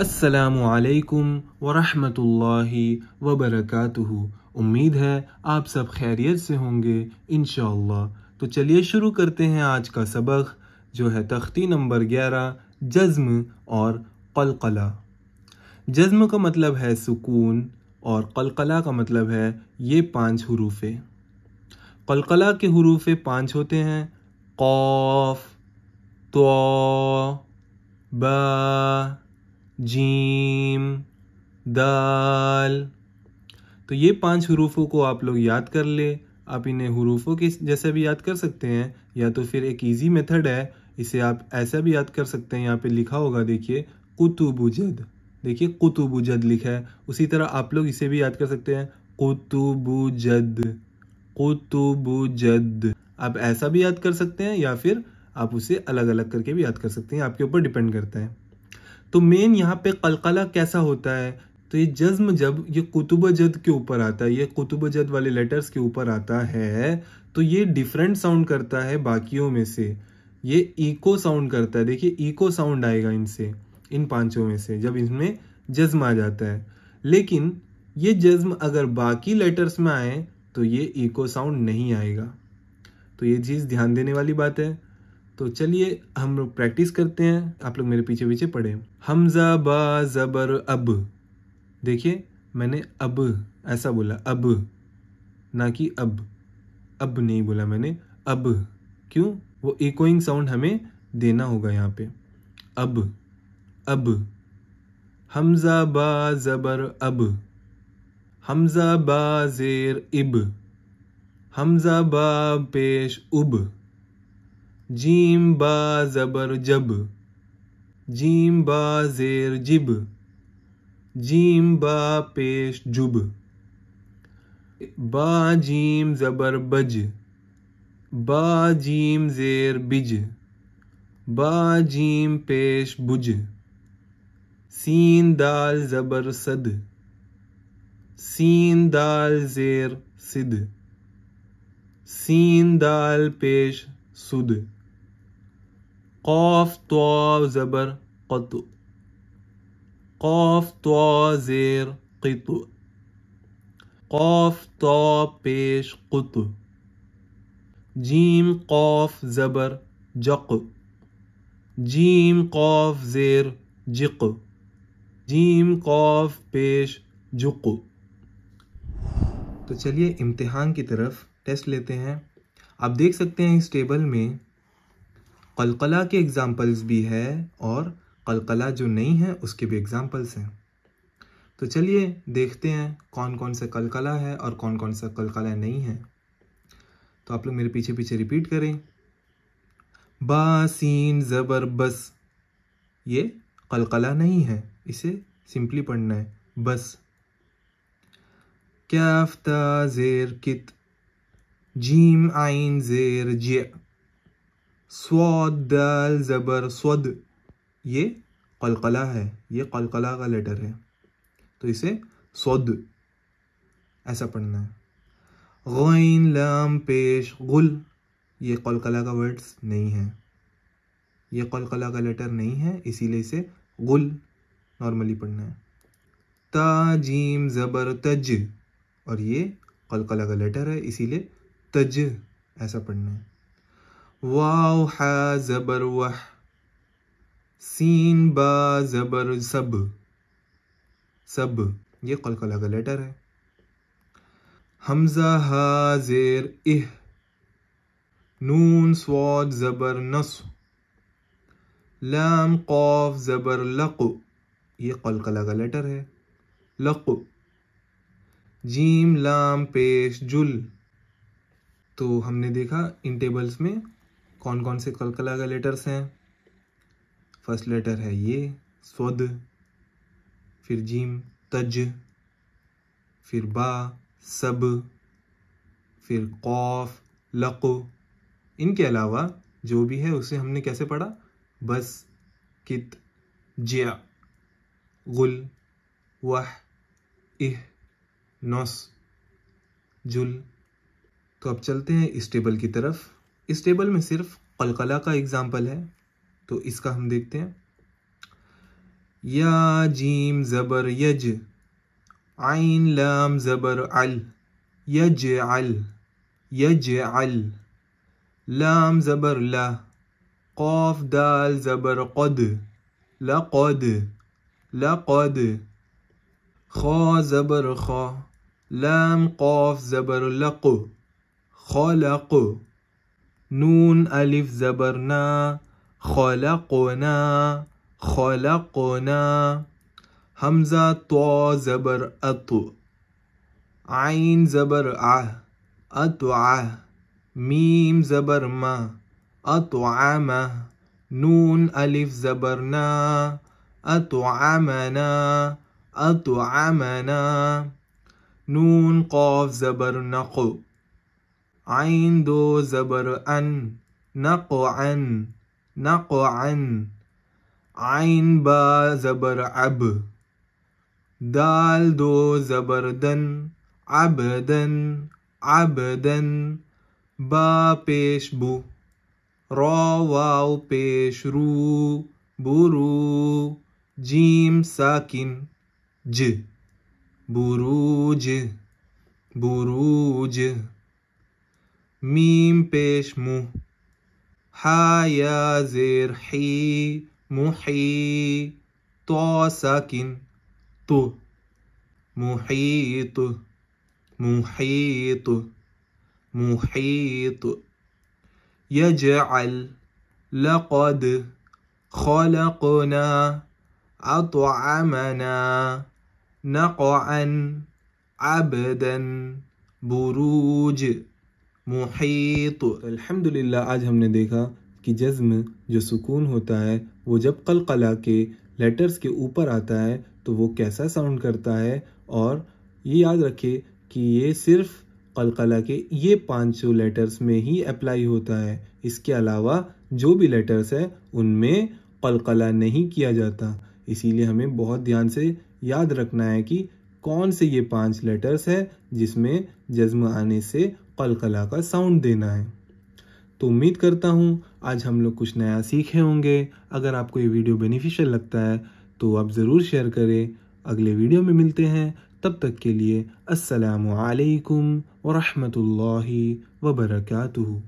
असलकम वरहमतुल्लाहि वबरक उम्मीद है आप सब खैरियत से होंगे इन तो चलिए शुरू करते हैं आज का सबक जो है तख्ती नंबर ग्यारह जज्म और कलकला जज्म का मतलब है सुकून और कलकला का मतलब है ये पांच हरूफे कलकला के हरूफे पांच होते हैं कौफ तो बा जीम दाल तो ये पांच हरूफों को आप लोग याद कर ले आप इन्हें हरूफों के जैसे भी याद कर सकते हैं या तो फिर एक इजी मेथड है इसे आप ऐसा भी याद कर सकते हैं यहाँ पे लिखा होगा देखिए कुतुबुजद देखिए कुतुबुजद लिखा है उसी तरह आप लोग इसे भी याद कर सकते हैं कुतुबुजद कुतुबुजद आप ऐसा भी याद कर सकते हैं या फिर आप उसे अलग अलग करके भी याद कर सकते हैं आपके ऊपर डिपेंड करता है तो मेन यहाँ पे कलकला कैसा होता है तो ये जज्म जब ये कुतुब जद के ऊपर आता है ये कुतुब जद वाले लेटर्स के ऊपर आता है तो ये डिफरेंट साउंड करता है बाकियों में से ये इको साउंड करता है देखिए इको साउंड आएगा इनसे इन पांचों में से जब इसमें जज्म आ जाता है लेकिन ये जज्म अगर बाकी लेटर्स में आए तो ये इको साउंड नहीं आएगा तो ये चीज़ ध्यान देने वाली बात है तो चलिए हम लोग प्रैक्टिस करते हैं आप लोग मेरे पीछे पीछे पढ़े हमजा बा ज़बर अब देखिए मैंने अब ऐसा बोला अब ना कि अब अब नहीं बोला मैंने अब क्यों वो इकोइंग साउंड हमें देना होगा यहाँ पे अब अब हमजा बा ज़बर अब हमजा बा जेर इब हमजा बा पेश उब जीम बा ज़बर जब जीम बा ज़ेर जिब जीम बा पेश जुब बा जीम ज़बर बज बा जीम ज़ेर बिज बा जीम पेश बुज सीन दाल ज़बर सद सीन दाल ज़ेर सिद सीन दाल पेश सुद कौफ तो ज़बर कतु कौफ तो ज़ेर कितु कौफ तो पेश कुतु जीम कौफ ज़बर जक जीम कौफ ज़ेर जिक जीम कौफ पेश जुक तो चलिए इम्तिहान की तरफ टेस्ट लेते हैं आप देख सकते हैं इस टेबल में कलकला के एग्ज़ाम्पल्स भी है और कलकला जो नहीं है उसके भी एग्ज़ाम्पल्स हैं तो चलिए देखते हैं कौन कौन सा कलकला है और कौन कौन सा कलकला नहीं है तो आप लोग मेरे पीछे पीछे रिपीट करें बासीन ज़बर बस ये कलकला नहीं है इसे सिंपली पढ़ना है बस क्या जेर कित जीम आइन जेर जे स्वाद ज़बर स्वद ये कलकला है ये कलकला का लेटर है तो इसे स्वद ऐसा पढ़ना है गैन लाम पेश गुल ये कलकला का वर्ड्स नहीं है ये कलकला का लेटर नहीं है इसीलिए इसे गुल नॉर्मली पढ़ना है ताजीम ज़बर तज और ये कलकला का लेटर है इसीलिए तज ऐसा पढ़ना है वाव हा ज़बर वह सीन बा ज़बर सब सब ये कलकला का लेटर है हमजा हा जेर इह नून स्वाद ज़बर नस लाम कौफ ज़बर लक ये कला का लेटर है लक जीम लाम पेश जुल तो हमने देखा इन टेबल्स में कौन कौन से कलकला के लेटर्स हैं फर्स्ट लेटर है ये स्वद फिर जीम तज फिर बा सब फिर कौफ लक इनके अलावा जो भी है उसे हमने कैसे पढ़ा बस कित जिया गुल वह इह नौस जुल तो अब चलते हैं इस टेबल की तरफ इस टेबल में सिर्फ कलकला का एग्ज़ाम्पल है तो इसका हम देखते हैं या जीम ज़बर यज आइन लाम ज़बर अल यज अल यज अल लाम ज़बर ला قاف دال زبر قد لقد لقد خا زبر خا لام قاف زبر لق خلق نون ألف زبرنا خلقنا خلقنا همزة طا زبر أطو عين زبر أطو عه ميم زبر ما عما نون ألف زبرنا أطعمنا أطعمنا نون قاف زبر نقو عين دو زبر أن نقعا نقعا عين با زبر عب دال دو زبر دن عبدا عبدا با پیش بو را واو پیش رو برو جیم ساکن ج بروج بروج ميم بيش مو حا يا زير حي محي طا ساكن تو محيط محيط محيط يجعل لقد خلقنا أطعمنا نقعا عبدا بروج मुहित अल्हम्दुलिल्लाह आज हमने देखा कि जज्म जो सुकून होता है वो जब कलकला के लेटर्स के ऊपर आता है तो वो कैसा साउंड करता है और ये याद रखे कि ये सिर्फ कलकला के ये पांचों लेटर्स में ही अप्लाई होता है इसके अलावा जो भी लेटर्स है उनमें कलकला नहीं किया जाता इसीलिए हमें बहुत ध्यान से याद रखना है कि कौन से ये पांच लेटर्स है जिसमें जज्म आने से पल कला का साउंड देना है तो उम्मीद करता हूँ आज हम लोग कुछ नया सीखे होंगे अगर आपको ये वीडियो बेनिफिशियल लगता है तो आप ज़रूर शेयर करें अगले वीडियो में मिलते हैं तब तक के लिए असलकम वरहमल वबरकू